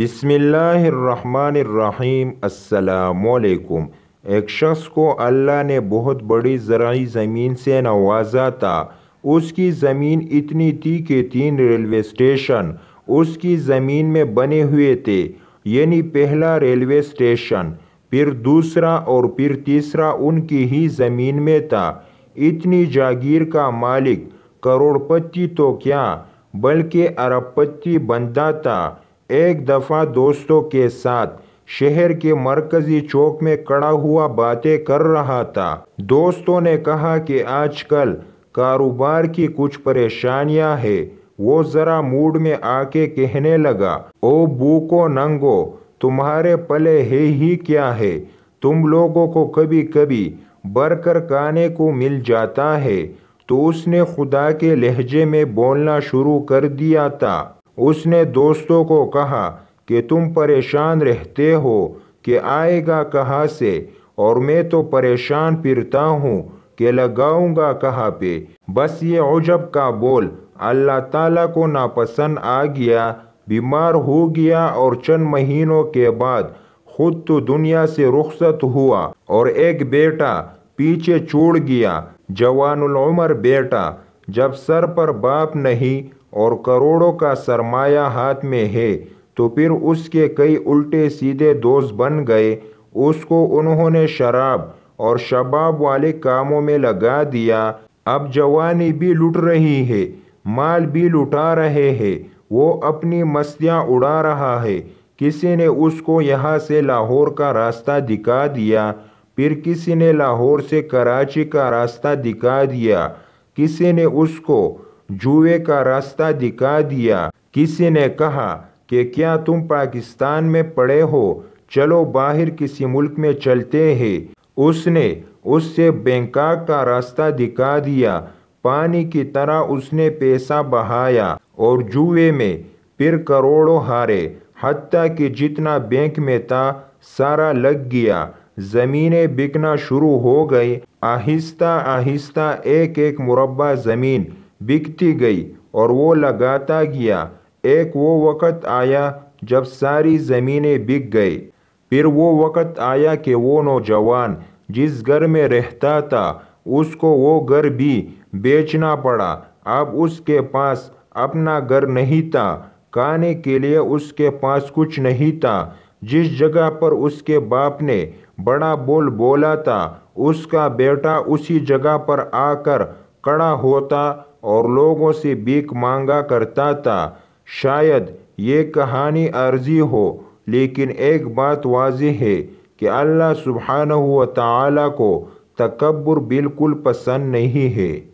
बसमिल्लाम एक शख्स को अल्लाह ने बहुत बड़ी जरा ज़मीन से नवाजा था उसकी ज़मीन इतनी थी कि तीन रेलवे स्टेशन उसकी ज़मीन में बने हुए थे यानी पहला रेलवे स्टेशन फिर दूसरा और फिर तीसरा उनकी ही ज़मीन में था इतनी जागीर का मालिक करोड़पति तो क्या बल्कि अरबपति बनता था एक दफ़ा दोस्तों के साथ शहर के मरकजी चौक में कड़ा हुआ बातें कर रहा था दोस्तों ने कहा कि आजकल कारोबार की कुछ परेशानियां है वो ज़रा मूड में आके कहने लगा ओ बूको नंगो तुम्हारे पले है ही क्या है तुम लोगों को कभी कभी बरकर काने को मिल जाता है तो उसने खुदा के लहजे में बोलना शुरू कर दिया था उसने दोस्तों को कहा कि तुम परेशान रहते हो कि आएगा कहाँ से और मैं तो परेशान फिरता हूँ कि लगाऊंगा कहाँ पे बस ये अजब का बोल अल्लाह ताला को नापसंद आ गया बीमार हो गया और चंद महीनों के बाद खुद तो दुनिया से रुखसत हुआ और एक बेटा पीछे छोड़ गया जवानुल उमर बेटा जब सर पर बाप नहीं और करोड़ों का सरमाया हाथ में है तो फिर उसके कई उल्टे सीधे दोस्त बन गए उसको उन्होंने शराब और शबाब वाले कामों में लगा दिया अब जवानी भी लुट रही है माल भी लुटा रहे हैं वो अपनी मस्तियाँ उड़ा रहा है किसी ने उसको यहाँ से लाहौर का रास्ता दिखा दिया फिर किसी ने लाहौर से कराची का रास्ता दिखा दिया किसी ने उसको जुए का रास्ता दिखा दिया किसी ने कहा कि क्या तुम पाकिस्तान में पड़े हो चलो बाहर किसी मुल्क में चलते हैं उसने उससे बैंकॉक का रास्ता दिखा दिया पानी की तरह उसने पैसा बहाया और जुए में फिर करोड़ों हारे हती कि जितना बैंक में था सारा लग गया ज़मीनें बिकना शुरू हो गई आहिस्ता आहिस्ता एक एक मुरबा ज़मीन बिकती गई और वो लगाता गया एक वो वक़्त आया जब सारी ज़मीनें बिक गई फिर वो वक़्त आया कि वो नौजवान जिस घर में रहता था उसको वो घर भी बेचना पड़ा अब उसके पास अपना घर नहीं था खाने के लिए उसके पास कुछ नहीं था जिस जगह पर उसके बाप ने बड़ा बोल बोला था उसका बेटा उसी जगह पर आकर खड़ा होता और लोगों से बीक मांगा करता था शायद ये कहानी अर्जी हो लेकिन एक बात वाज है कि अल्लाह सुबहान हुआ को तकबर बिल्कुल पसंद नहीं है